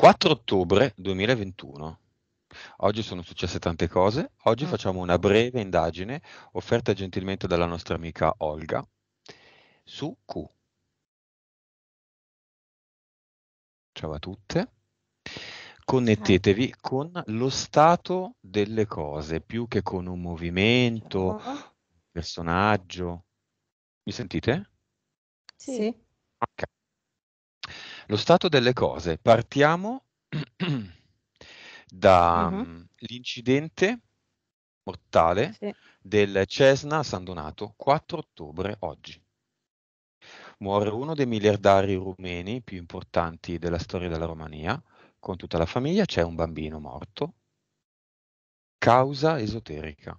4 ottobre 2021. Oggi sono successe tante cose, oggi ah. facciamo una breve indagine offerta gentilmente dalla nostra amica Olga su Q. Ciao a tutte. Connettetevi con lo stato delle cose più che con un movimento, un personaggio. Mi sentite? Sì. Ok. Lo stato delle cose. Partiamo dall'incidente mhm. mm, uh-huh. mortale sì. del Cesna a San Donato, 4 ottobre, oggi. Muore uno dei miliardari rumeni più importanti della storia della Romania, con tutta la famiglia c'è un bambino morto. Causa esoterica.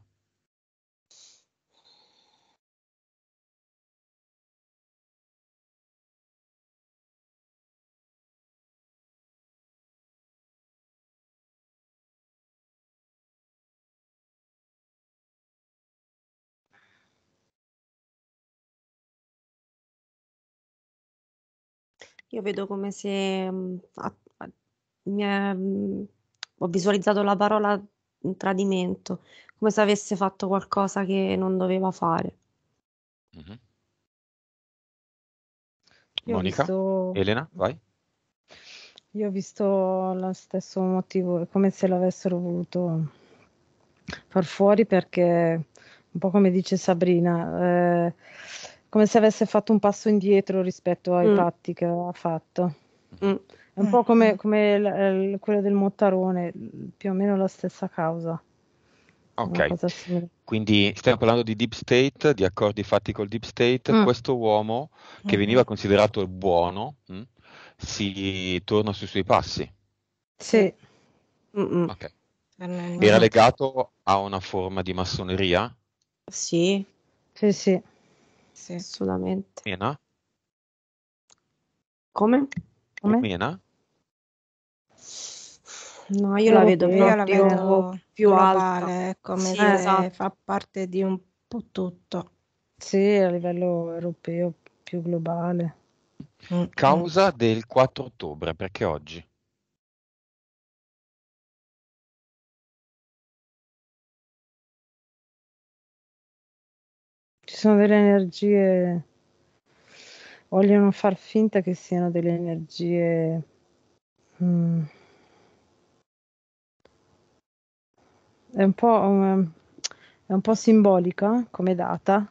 io vedo come se mm, a, a, mi mm, ho visualizzato la parola mm, tradimento, come se avesse fatto qualcosa che non doveva fare. Mm-hmm. Monica, visto... Elena, vai. Io ho visto lo stesso motivo, come se l'avessero voluto far fuori perché, un po' come dice Sabrina, eh, come se avesse fatto un passo indietro rispetto ai mm. patti che aveva fatto. Mm. È un po' eh, come, come l- l- quella del Mottarone, più o meno la stessa causa. Ok, quindi stiamo parlando di deep state, di accordi fatti col deep state. Mm. Questo uomo che mm. veniva considerato buono mh, mm, si torna sui suoi passi. Sì. Okay. Era legato a una forma di massoneria? Sì. Sì, sì. Sì, assolutamente. Mena? Come? Come? Mena? No, io la vedo proprio la vedo più globale, alta. È come ecco, sì, esatto. fa parte di un po' tutto. Sì, a livello europeo più globale. Mm. Causa mm. del 4 ottobre, perché oggi? sono delle energie, vogliono far finta che siano delle energie... Mm. È un, um, è un po', simbolica come data.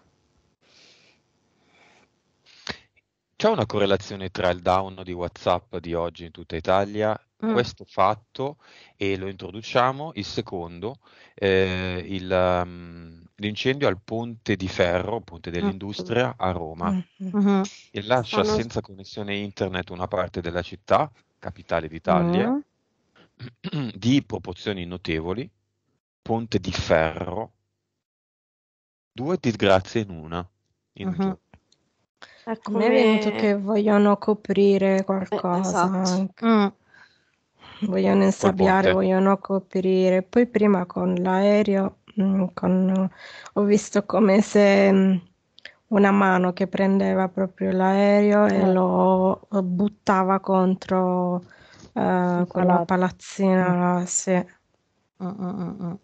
C'è una correlazione tra il down di WhatsApp di oggi in tutta Italia Mm. Questo fatto e lo introduciamo. Il secondo, eh, il, um, l'incendio al ponte di ferro, ponte dell'industria a Roma, mm-hmm. mm-hmm. e lascia Sono... senza connessione internet una parte della città, capitale d'Italia, mm. di proporzioni notevoli. Ponte di ferro, due disgrazie in una. In uh-huh. Ecco, mi è venuto che vogliono coprire eh, qualcosa. Eh, esatto. mm vogliono insabbiare, vogliono coprire. Poi prima con l'aereo mm, con, ho visto come se mm, una mano che prendeva proprio l'aereo eh. e lo buttava contro uh, quella palazzina. Mm. Sì. Uh, uh,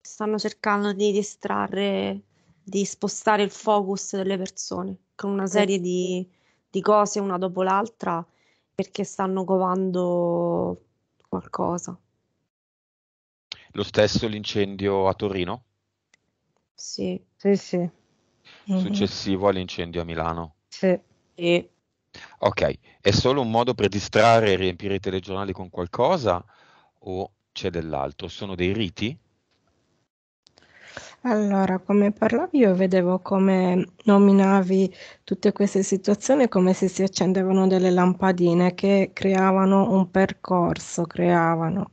Stanno cercando di distrarre, di spostare il focus delle persone con una serie di, di cose una dopo l'altra perché stanno covando qualcosa. Lo stesso l'incendio a Torino? Sì. Sì, sì. Mhm. Successivo mm-hmm. all'incendio a Milano? Sì. sì. Ok, è solo un modo per distrarre e riempire i telegiornali con qualcosa o c'è dell'altro? Sono dei riti? Allora, come parlavi io vedevo come nominavi tutte queste situazioni come se si accendevano delle lampadine che creavano un percorso, creavano.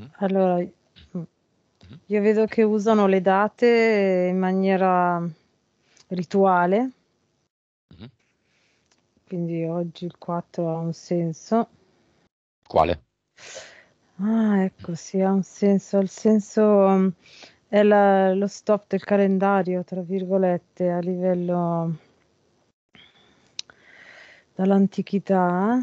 Mm. Allora, mm. io vedo che usano le date in maniera rituale, mm. quindi oggi il 4 ha un senso. Quale? Ah, ecco, sì, ha un senso. Il senso mm, è la- lo stop del calendario, tra virgolette, a livello dall'antichità,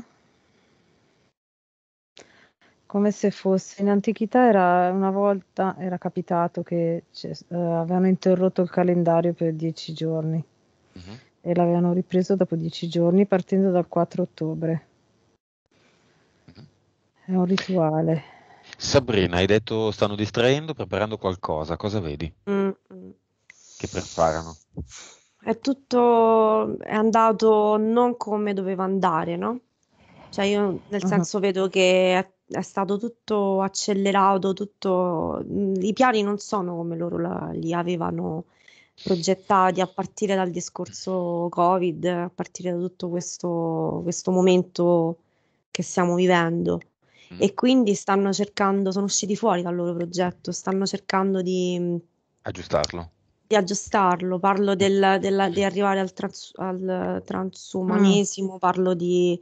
come se fosse in antichità era una volta era capitato che ce- eh, avevano interrotto il calendario per dieci giorni Mhm. e l'avevano ripreso dopo dieci giorni partendo dal 4 ottobre. È un rituale. Sabrina, hai detto stanno distraendo, preparando qualcosa, cosa vedi? Mm. Che preparano? È tutto è andato non come doveva andare, no? Cioè io nel uh-huh. senso vedo che è, è, stato tutto accelerato, tutto... Mm, i piani non sono come loro la, li avevano progettati a partire dal discorso Covid, a partire da tutto questo, questo momento che stiamo vivendo mm. e quindi stanno cercando, sono usciti fuori dal loro progetto, stanno cercando di mm, aggiustarlo. Di aggiustarlo, parlo mm. del, della, di arrivare al, trans, al transumanesimo, mm. parlo di,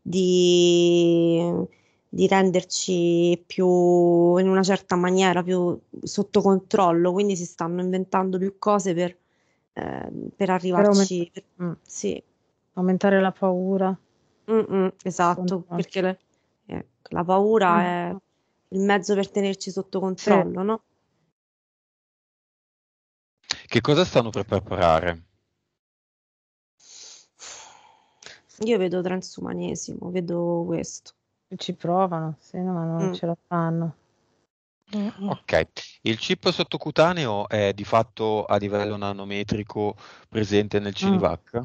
di, di, renderci più in una certa maniera più sotto controllo, quindi si stanno inventando più cose per, eh, per arrivarci. Per aument- per, mm. sì. Aumentare la paura. Mm-mm, esatto, perché le, eh, la paura mm. è il mezzo per tenerci sotto controllo, sì. no? Che cosa stanno per preparare? Io vedo transumanesimo, vedo questo. Ci provano, se no non mm. ce la fanno. Ok, il chip sottocutaneo è di fatto a livello nanometrico presente nel mm. Cinivac?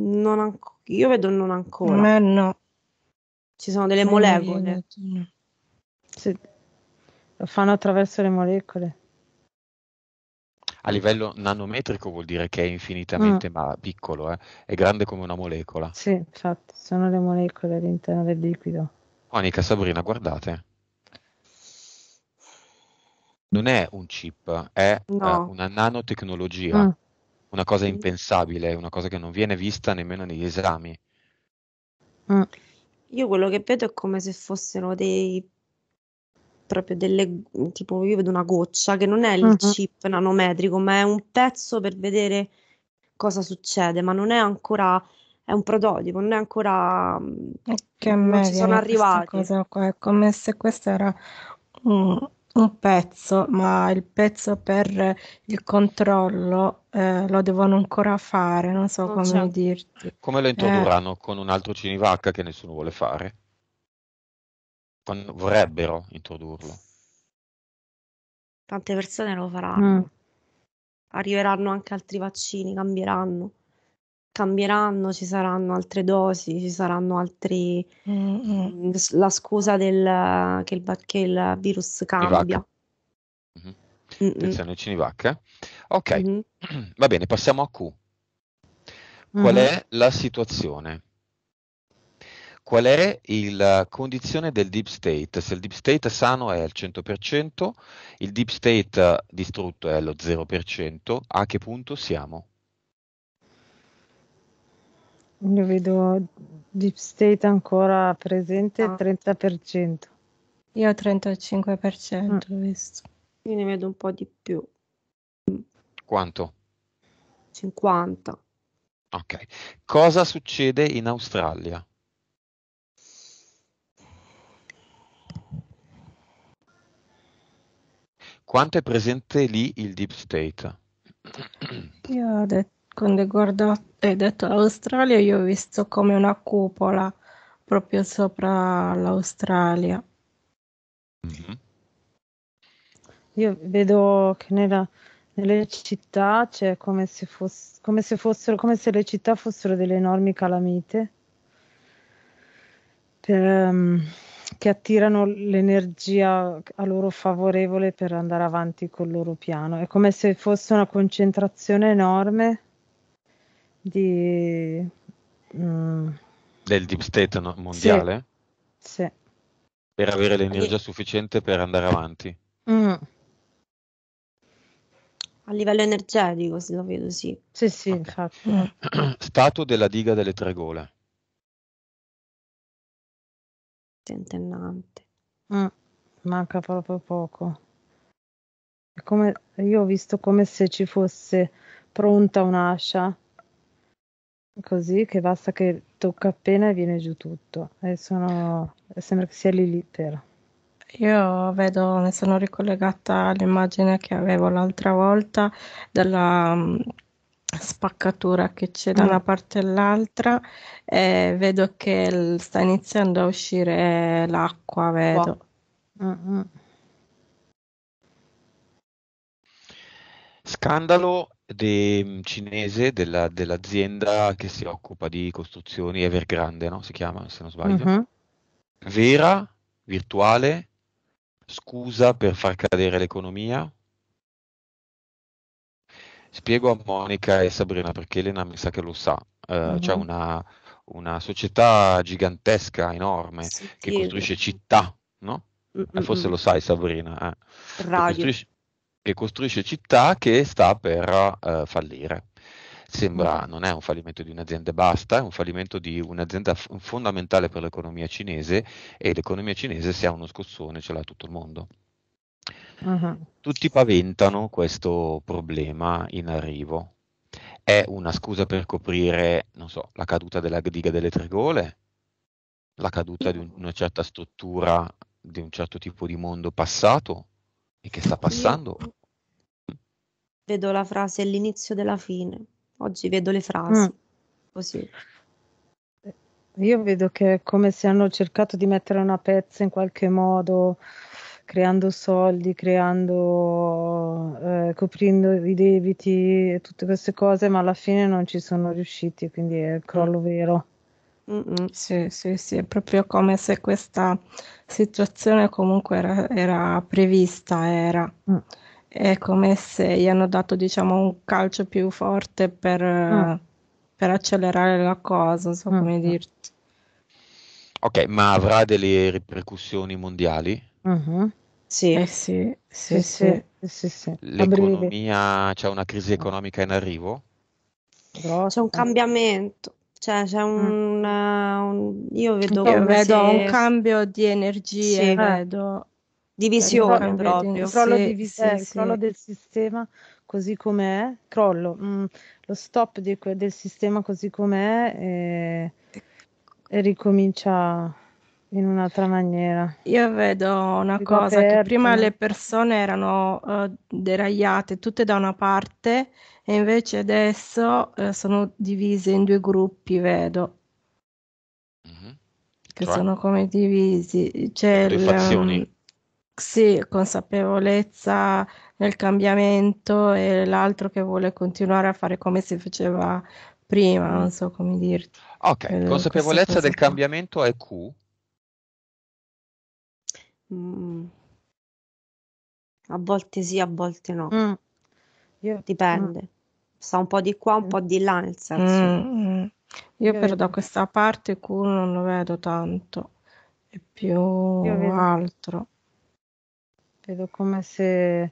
Non anco- io vedo non ancora. No, no. Ci sono delle molecole. Eh, sì. Lo fanno attraverso le molecole. A livello nanometrico vuol dire che è infinitamente no. Mm. ma piccolo, eh? è grande come una molecola. Sì, infatti, sono le molecole all'interno del liquido. Monica, Sabrina, guardate. Non è un chip, è no. eh, una nanotecnologia, mm. una cosa impensabile, una cosa che non viene vista nemmeno negli esami. Mm. Io quello che vedo è come se fossero dei proprio delle tipo io vedo una goccia che non è il uh-huh. chip nanometrico, ma è un pezzo per vedere cosa succede, ma non è ancora è un prototipo, non è ancora mhmm, che non ci sono arrivati. qua. È come se questo era un, un pezzo, ma il pezzo per il controllo, ehm, lo devono ancora fare, non so Non oh, come c'è. Cioè. dirti. Come lo eh. introdurranno? Con un altro cinivacca che nessuno vuole fare? Con- vorrebbero introdurlo. Tante persone lo faranno. Mm. Arriveranno anche altri vaccini, cambieranno cambieranno, ci saranno altre dosi, ci saranno altri... Mm-hmm. La scusa del, che, il, che il virus cambia. Mm-hmm. Mm-hmm. Attenzione, Cinivac. Ok, va bene, passiamo a Q. Qual mm-hmm. è la situazione? Qual è la eh, condizione del deep state? Se il deep state sano è al 100%, il deep state distrutto è allo 0%, a che punto siamo? Io vedo Deep State ancora presente il ah. 30%. Io 35% ah. ho visto. Io ne vedo un po' di più. Quanto? 50. Ok. Cosa succede in Australia? Quanto è presente lì il Deep State? Io ho detto, quando guardo hai detto l'Australia, io ho visto come una cupola proprio sopra l'Australia. Mm-hmm. Io vedo che nella, nelle città c'è cioè, come, come, come se, le città fossero delle enormi calamite per, um, che attirano l'energia a loro favorevole per andare avanti col loro piano. È come se fosse una concentrazione enorme di, mm, del deep state no- mondiale sì, sì. per avere l'energia sufficiente per andare avanti. Mm. A livello energetico, se lo vedo, sì. Sì, sì, okay. infatti. Stato della diga delle tre gole. Tentennante. Mm. Manca proprio poco. come, io ho visto come se ci fosse pronta un'ascia così che basta che tocca appena e viene giù tutto. E sono... sembra che sia lì lì però. Io vedo, mi sono ricollegata all'immagine che avevo l'altra volta della mm, spaccatura che c'è da mm. una parte all'altra e vedo che sta iniziando a uscire l'acqua, vedo. Mm-hmm. Scandalo de- mm, cinese della- dell'azienda che si occupa di costruzioni Evergrande, no? Si chiama, se non sbaglio. Mhm. Vera, virtuale, scusa per far cadere l'economia. Spiego a Monica e Sabrina perché Elena mi sa che lo sa. Eh, c'è mm-hmm. una, una società gigantesca, enorme, Sì, che sì. costruisce città, no? Eh, forse lo sai, Sabrina. eh. Radio. costruisce, che costruisce città che sta per eh, fallire. Sembra, mm. non è un fallimento di un'azienda e basta, è un fallimento di un'azienda f- fondamentale per l'economia cinese e l'economia cinese se ha uno scossone ce l'ha tutto il mondo. Uh-huh. Tutti paventano questo problema in arrivo. È una scusa per coprire, non so, la caduta della diga delle trigole, la caduta di un- una certa struttura di un certo tipo di mondo passato e che sta passando? vedo la frase all'inizio della fine. Oggi vedo le frasi. Mm. Così. Io vedo che è come se hanno cercato di mettere una pezza in qualche modo, creando soldi, creando, eh, coprendo i debiti, e tutte queste cose, ma alla fine non ci sono riusciti, quindi è il crollo mm. vero. Mm-mm, sì, sì, sì, è proprio come se questa situazione comunque era, era prevista, era. Mm è come se gli hanno dato diciamo un calcio più forte per, mm. per accelerare la cosa, non so mm. come mm. dirti. Ok, ma avrà delle ripercussioni mondiali? Mm-hmm. Sì. Eh sì, sì, sì, sì, sì, L'economia, c'è una crisi economica in arrivo? C'è un cambiamento. Cioè, c'è un, mm. uh, un io vedo, io vedo se... un cambio di energie, vedo divisione eh, proprio. Crollo, sì, divisione, eh, sì, crollo sì. del sistema così com'è, crollo, mm, lo stop di, del sistema così com'è e, eh, e, ricomincia in un'altra maniera. Io vedo una Dico cosa, aperto. che prima le persone erano uh, deragliate tutte da una parte e invece adesso uh, sono divise in due gruppi, vedo. Mm-hmm. Che cioè? sono come divisi. C'è le fazioni sì, consapevolezza nel cambiamento e l'altro che vuole continuare a fare come si faceva prima, non so come dirti. Ok, eh, consapevolezza del cambiamento è Q. Mm. A volte sì, a volte no. Mm. Io... Dipende. Mm. Sta un po' di qua, un po' di là, nel senso. Mm, mm. Io, Io però da questa parte Q non lo vedo tanto, è più altro vedo come se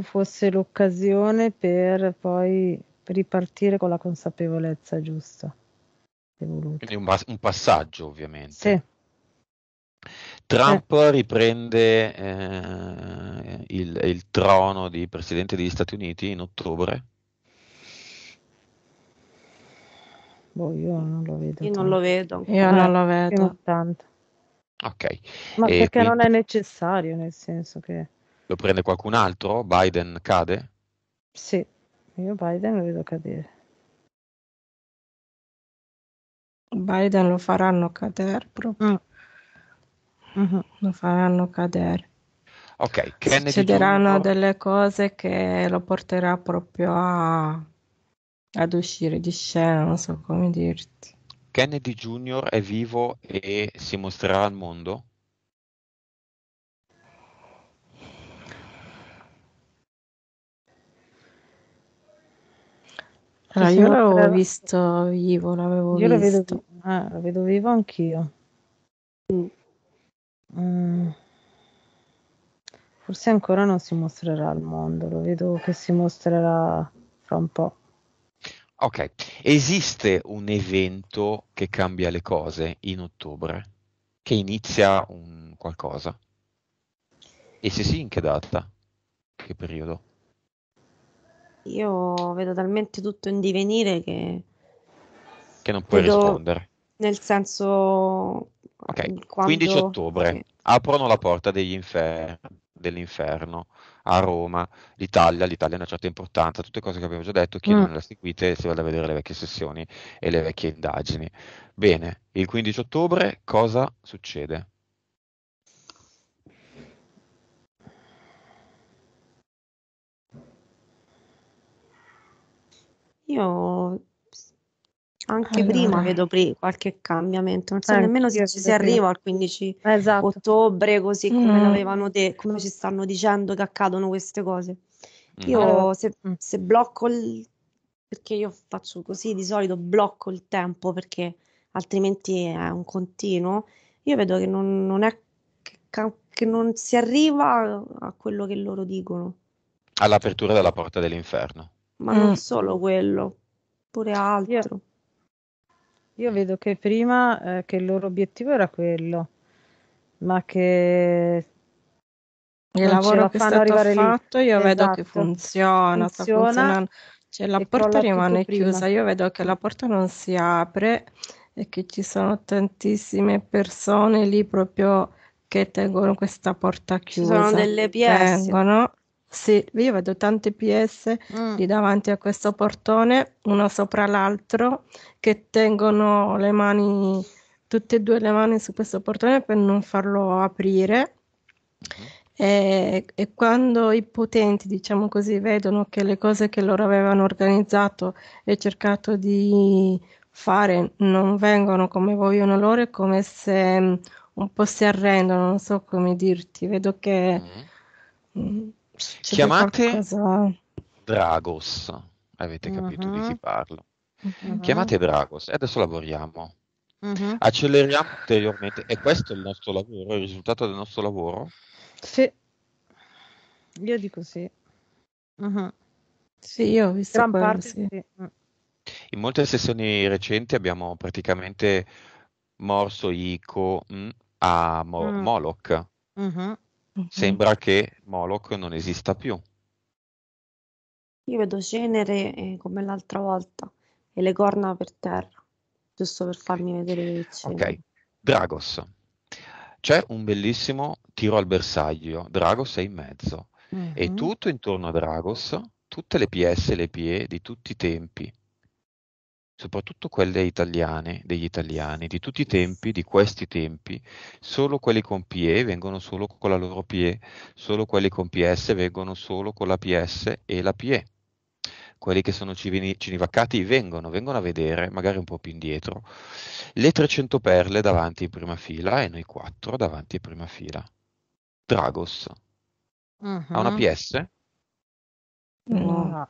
fosse l'occasione per poi ripartire con la consapevolezza giusta. Quindi un, bas- un, passaggio ovviamente. Sì. Trump eh. riprende eh, il, il, trono di Presidente degli Stati Uniti in ottobre. Boh, io non lo vedo. Io tanto. non lo vedo. Io non lo vedo. Tanto. Ok. Ma e perché quindi... non è necessario, nel senso che... Lo prende qualcun altro? Biden cade? Sì, io Biden lo vedo cadere. Biden lo faranno cadere proprio. Mm. Mm-hmm. Lo faranno cadere. Ok, Kennedy succederanno Jr. delle cose che lo porterà proprio a, ad uscire di scena, non so come dirti. Kennedy Jr. è vivo e si mostrerà al mondo? Allora, io l'avevo visto vivo, l'avevo io visto. Ah, lo vedo, ah, lo vedo vivo anch'io. Mm. Mm. Forse ancora non si mostrerà al mondo, lo vedo che si mostrerà fra un po'. Ok, esiste un evento che cambia le cose in ottobre, che inizia un qualcosa? E se sì, in che data? Che periodo? Io vedo talmente tutto in divenire che... Che non puoi vedo, rispondere. Nel senso... Ok, quando... 15 ottobre, sì. aprono la porta degli inferni dell'inferno a Roma, l'Italia, l'Italia è una certa importanza, tutte cose che abbiamo già detto, chi mm. non le ha seguite si vada a vedere le vecchie sessioni e le vecchie indagini. Bene, il 15 ottobre cosa succede? Io anche allora. prima vedo pre- qualche cambiamento, non so eh, nemmeno se ci si arriva al 15 esatto. ottobre, così come, mm. avevano de- come ci stanno dicendo che accadono queste cose. Mm. Io eh, mm. se, se, blocco il... perché io faccio così di solito, blocco il tempo perché altrimenti è un continuo, io vedo che non, non è che non si arriva a quello che loro dicono. All'apertura della porta dell'inferno. Ma mm. non solo quello, pure altro. Io, io vedo che prima, eh, che il loro obiettivo era quello, ma che il non lavoro che è stato fatto lì. io esatto. vedo che esatto. funziona, funziona cioè, la porta rimane chiusa, prima. io vedo che la porta non si apre e che ci sono tantissime persone lì proprio che tengono questa porta chiusa. Ci sono delle PS. Sì, io vedo tante PS mm. lì davanti a questo portone, uno sopra l'altro, che tengono le mani, tutte e due le mani su questo portone per non farlo aprire. Mm. E, e, quando i potenti, diciamo così, vedono che le cose che loro avevano organizzato e cercato di fare non vengono come vogliono loro, è come se mm, un po' si arrendono, non so come dirti. Vedo che... Mm, mm. Se Chiamate Dragos, avete capito uh-huh. di mm-hmm. chi parlo. Uh-huh. Chiamate Dragos e adesso lavoriamo. Uh-huh. Acceleriamo ulteriormente e questo è il nostro lavoro, il risultato del nostro lavoro? Sì. Io dico sì. Sì, io ho visto Gran quello, parte, sì. Sì. Mm. In molte sessioni recenti abbiamo praticamente morso Ico mh, mm, a Mo- mm. Moloch. Mm-hmm. Mm-hmm. Sembra che Moloch non esista più. Io vedo cenere eh, come l'altra volta e le corna per terra, giusto per farmi vedere le cenere. Ok, Dragos. C'è un bellissimo tiro al bersaglio, Dragos è in mezzo mm-hmm. e tutto intorno a Dragos, tutte le PS e le PE di tutti i tempi, soprattutto quelle italiane, degli italiani, di tutti i tempi, di questi tempi, solo quelli con PE vengono solo con la loro PE, solo quelli con PS vengono solo con la PS e la PE. Quelli che sono civini, cinivaccati vengono, vengono a vedere, magari un po' più indietro, le 300 perle davanti in prima fila e noi quattro davanti in prima fila. Dragos. Uh-huh. Ha una mm-hmm. PS? No.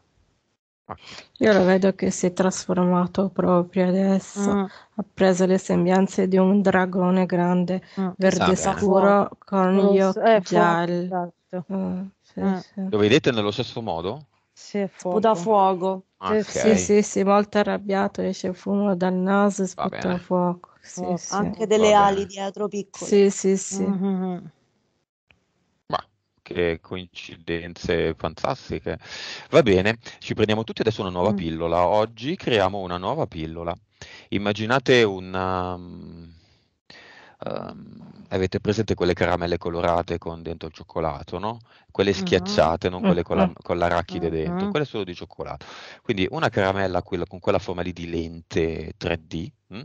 Io lo vedo che si è trasformato proprio adesso, mm. ha preso le sembianze di un dragone grande, mm. verde Sa scuro, con gli occhi gialli. Lo vedete nello stesso modo? Sì, fuoco. Sputa fuoco. Ah, okay. Sì, sì, sì, molto arrabbiato, esce fumo dal naso e sputa fuoco. Sì, oh, anche delle ali dietro piccole. Sì, sì, sì. Mm-hmm che coincidenze fantastiche. Va bene, ci prendiamo tutti adesso una nuova mm. pillola. Oggi creiamo una nuova pillola. Immaginate una... Um, um, avete presente quelle caramelle colorate con dentro il cioccolato, no? Quelle mm-hmm. schiacciate, non quelle con, la, mm-hmm. con l'arachide dentro, mm-hmm. quelle solo di cioccolato. Quindi una caramella quella, con quella forma lì di lente 3D mh? Mm?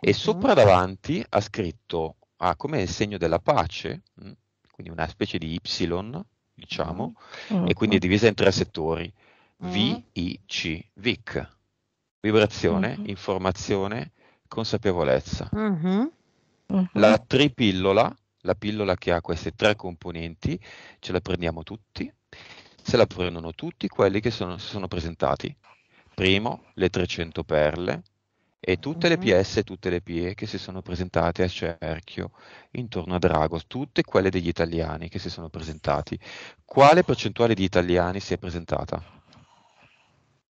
e sopra davanti ha scritto, ah, come segno della pace, mh? Mm? quindi una specie di Y, diciamo, mm-hmm. e quindi è divisa in tre settori, V, mm-hmm. I, C, VIC, vibrazione, mm-hmm. informazione, consapevolezza. Mm-hmm. Mm-hmm. La tripillola, la pillola che ha queste tre componenti, ce la prendiamo tutti, se la prendono tutti quelli che sono, si sono presentati. Primo, le 300 perle, e tutte le mhm. PS e tutte le PE che si sono presentate a cerchio intorno a Drago, tutte quelle degli italiani che si sono presentati. Quale percentuale di italiani si è presentata?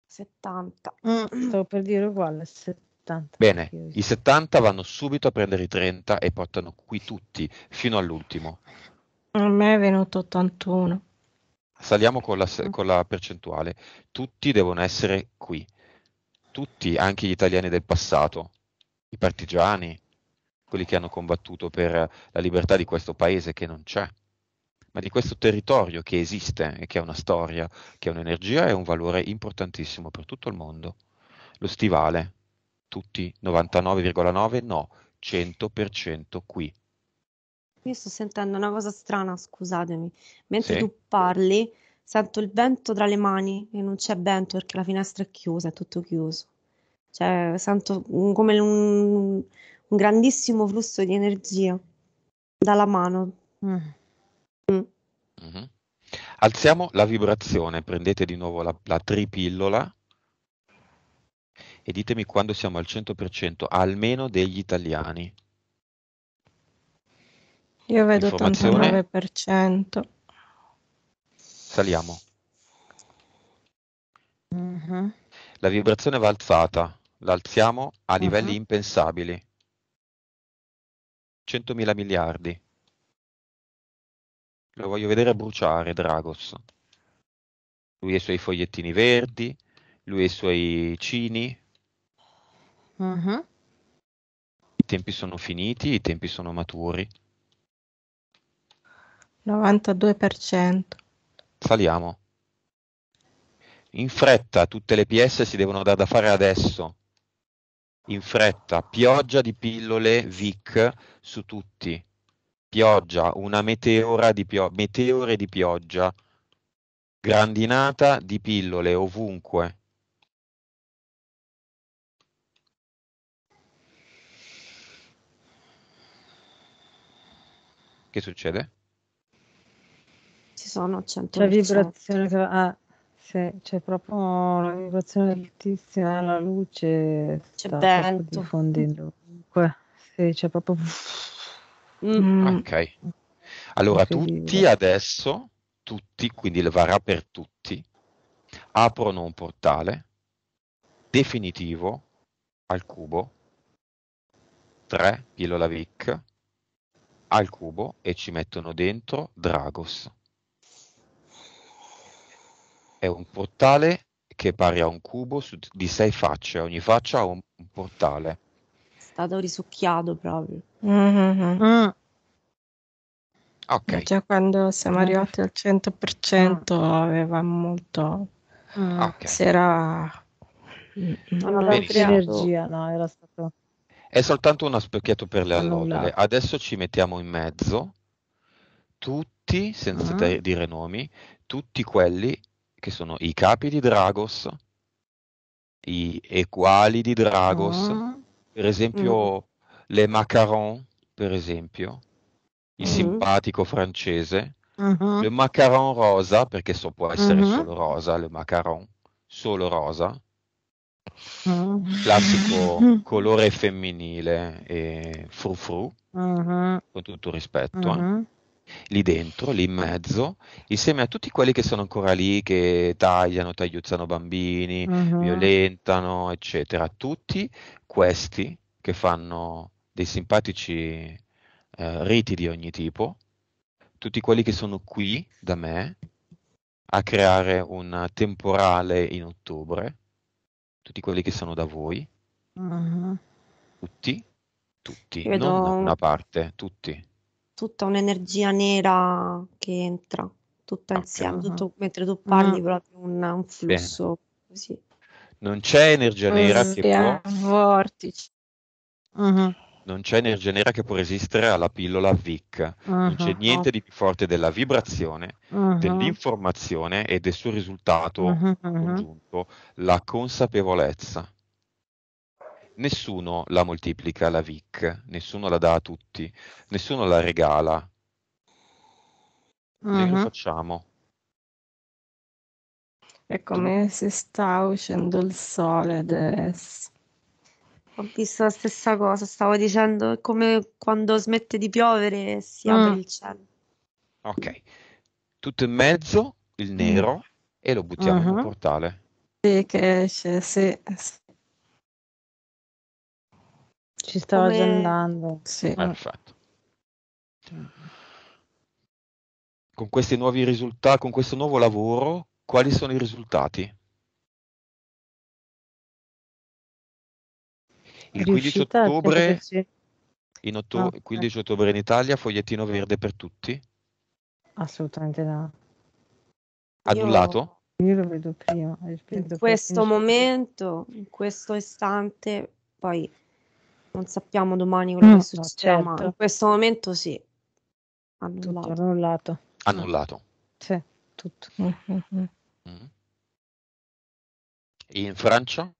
70. Mm. Stavo per dire uguale, 70. Bene, i 70 vanno subito a prendere i 30 e portano qui tutti, fino all'ultimo. A me è venuto 81. Saliamo con la, mm. con la percentuale. Tutti devono essere qui tutti, anche gli italiani del passato, i partigiani, quelli che hanno combattuto per la libertà di questo paese che non c'è, ma di questo territorio che esiste e che ha una storia, che ha un'energia e un valore importantissimo per tutto il mondo. Lo stivale, tutti 99,9 no, 100% qui. Io sto sentendo una cosa strana, scusatemi. Mentre sì. tu parli, Sento il vento tra le mani e non c'è vento perché la finestra è chiusa, è tutto chiuso. Cioè, sento un, come un, un, grandissimo flusso di energia dalla mano. Mm. Mm. hmm Alziamo la vibrazione, prendete di nuovo la, la tripillola e ditemi quando siamo al 100%, almeno degli italiani. Io vedo 89%. Saliamo. Mm-hmm. La vibrazione va alzata, l'alziamo a mm-hmm. livelli mm-hmm. impensabili. 100.000 miliardi. Lo voglio vedere bruciare Dragos. Lui e i suoi fogliettini verdi, lui e i suoi cini. Mm-hmm. I tempi sono finiti, i tempi sono maturi. 92%. Saliamo. In fretta, tutte le PS si devono dare da fare adesso. In fretta, pioggia di pillole Vic su tutti. Pioggia, una meteora di pio- meteore di pioggia. Grandinata di pillole ovunque. Che succede? ci sono 100 La vibrazione che va, ah, sì, c'è proprio la vibrazione altissima, la luce c'è sta diffondendo. Dunque, sì, c'è proprio mm. mm. Ok. Allora tutti adesso, tutti, quindi varrà per tutti, aprono un portale definitivo al cubo 3 Pilola Vic al cubo e ci mettono dentro Dragos è un portale che pari a un cubo su, di sei facce, ogni faccia ha un, un portale. È stato risucchiato proprio. Mm-hmm. Mm. Okay. Già quando siamo mm. arrivati al 100% mm. aveva molto... Mm. Okay. Si era... Non mm. aveva più energia, no, era stato... È soltanto uno specchietto per le allodole. Adesso ci mettiamo in mezzo tutti, senza uh dire nomi, tutti quelli che sono i capi di Dragos, i equali di Dragos, uh per esempio mm. le macaron, per esempio, il mm. simpatico francese, uh-huh. le macaron rosa, perché so, può essere uh-huh. solo rosa, le macaron, solo rosa, uh-huh. classico colore femminile e frufru, uh-huh. con tutto rispetto. Eh. Uh-huh lì dentro, lì in eh. mezzo, insieme a tutti quelli che sono ancora lì, che tagliano, tagliuzzano bambini, uh-huh. violentano, eccetera. Tutti questi che fanno dei simpatici eh, riti di ogni tipo, tutti quelli che sono qui da me a creare un temporale in ottobre, tutti quelli che sono da voi, uh-huh. tutti, tutti, Io non do... una parte, tutti tutta un'energia nera che entra tutta okay. insieme, uh-huh. tutto, mentre tu uh-huh. parli mm. proprio un, un flusso così. Non c'è energia nera mm, che può... Vortici. Mm-hmm. Non c'è energia nera che può resistere alla pillola VIC, mm-hmm. non c'è niente di più forte della vibrazione, mm-hmm. dell'informazione e del suo risultato congiunto, la consapevolezza nessuno la moltiplica la VIC, nessuno la dà a tutti, nessuno la regala. Noi uh-huh. lo mhm. facciamo. È come se sta uscendo il sole adesso. Ho visto la stessa cosa, stavo dicendo come quando smette di piovere si mm. apre mm. il cielo. Ok, tutto in mezzo, il mm. nero, e lo buttiamo uh-huh. Mhm. nel portale. Sì, che esce, sì, ci stava Come... già andando. Sì. Mm. Perfetto. Con questi nuovi risultati, con questo nuovo lavoro, quali sono i risultati? Il 15 ottobre, in otto- no, 15 ottobre in Italia, fogliettino verde per tutti? Assolutamente no. Annullato? Io, io lo vedo prima. In questo momento, in questo istante, poi non sappiamo domani quello mm, che succederà, certo. ma in questo momento sì. Annullato. Tutto annullato. Annullato. Sì, tutto. Mm-hmm. In Francia?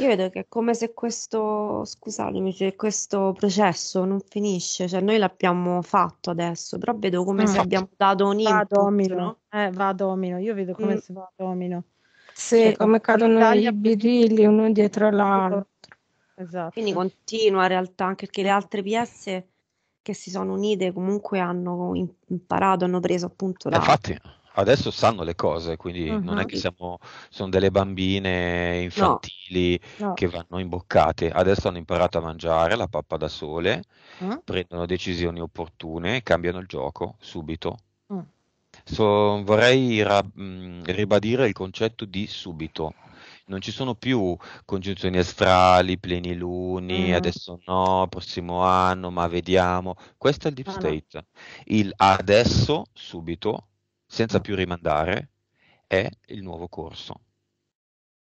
Io vedo che è come se questo, scusatemi, se questo processo non finisce, cioè noi l'abbiamo fatto adesso, però vedo come ah, se abbiamo dato un input, va domino, no? eh, va domino, io vedo come mm. se va domino. Sì, cioè, come cadono i birilli uno dietro l'altro. Esatto. Quindi continua in realtà, anche perché le altre PS che si sono unite comunque hanno imparato, hanno preso appunto eh, la... Infatti, adesso sanno le cose, quindi uh-huh. non è che siamo, sono delle bambine infantili no, no. che vanno imboccate, adesso hanno imparato a mangiare la pappa da sole, uh-huh. prendono decisioni opportune, cambiano il gioco subito so, vorrei ra- ribadire il concetto di subito. Non ci sono più congiunzioni astrali, pleniluni, mm. Mm-hmm. adesso no, prossimo anno, ma vediamo. Questo è il deep ah, state. Il adesso, subito, senza più rimandare, è il nuovo corso.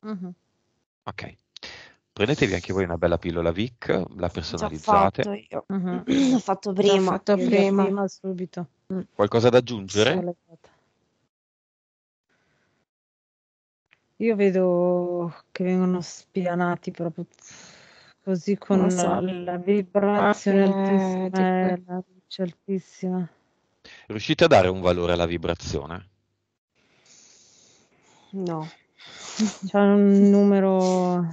Mm-hmm. Ok prendetevi anche voi una bella pillola Vic, la personalizzate. Mm-hmm. L'ho fatto, mm-hmm. L'ho fatto prima. L'ho fatto prima. prima subito. Mm. Qualcosa da aggiungere? Io vedo che vengono spianati proprio così con so. la, vibrazione ah, altissima, eh, la luce altissima. Riuscite a dare un valore alla vibrazione? No. C'è un numero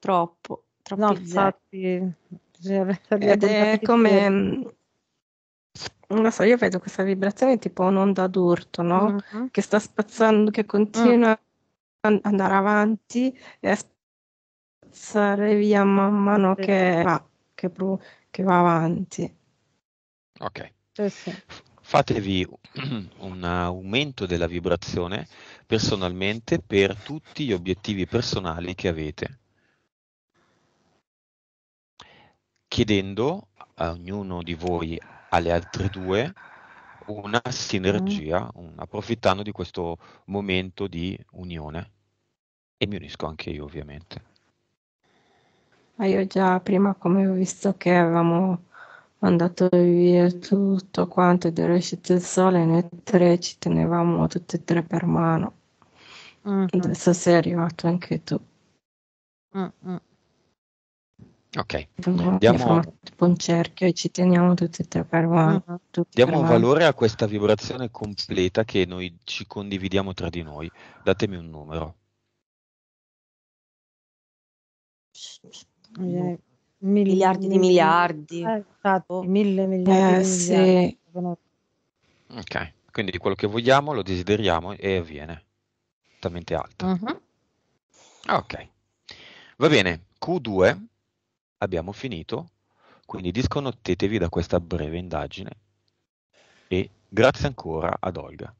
troppo, troppo. No, infatti, cioè, è come non lo so, io vedo questa vibrazione tipo un'onda d'urto, no? Uh-huh. Che sta spazzando, che continua uh ad andare avanti e a spazzare via man mano che va, che, bru- che va avanti. Ok. Eh sì. Fatevi un aumento della vibrazione personalmente per tutti gli obiettivi personali che avete, chiedendo a ognuno di voi alle altre due una sinergia, ah. un, approfittando di questo momento di unione. E mi unisco anche io, ovviamente. Ma io già prima, come ho visto che avevamo mandato via tutto quanto ed era uscito il Sole, noi tre ci tenevamo tutte e tre per mano. Mm-hmm. Adesso sei arrivato anche tu. Mm-hmm. Ok, diamo un cerchio e ci teniamo tutti e tre per mano. Mm-hmm. Diamo per valore a questa vibrazione completa che noi ci condividiamo tra di noi. Datemi un numero. Eh, mm. Mille, miliardi di miliardi. Eh, esatto, oh. mille miliardi. Eh, sì. miliardi. Ok, quindi quello che vogliamo lo desideriamo e avviene. Talmente alto. Uh-huh. Mm-hmm. Ok, va bene. Q2 abbiamo finito, quindi disconnettetevi da questa breve indagine e grazie ancora ad Olga.